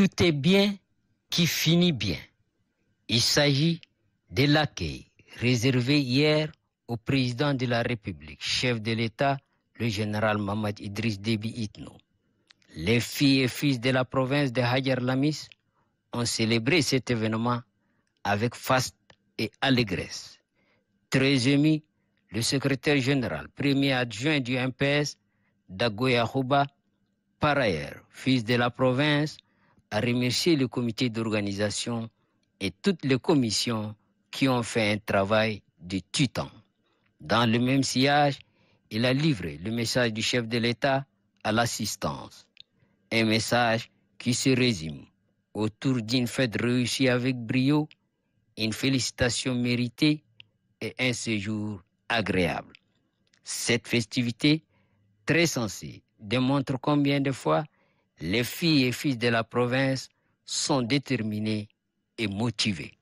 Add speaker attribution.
Speaker 1: Tout est bien qui finit bien. Il s'agit de l'accueil réservé hier au président de la République, chef de l'État, le général Mamad Idriss Déby Itno. Les filles et fils de la province de Hajar Lamis ont célébré cet événement avec faste et allégresse. Très émis, le secrétaire général, premier adjoint du MPS, Dagoya Parayer, par ailleurs, fils de la province, à remercier le comité d'organisation et toutes les commissions qui ont fait un travail de titan. Dans le même sillage, il a livré le message du chef de l'État à l'assistance. Un message qui se résume autour d'une fête réussie avec brio, une félicitation méritée et un séjour agréable. Cette festivité, très sensée, démontre combien de fois les filles et fils de la province sont déterminés et motivés.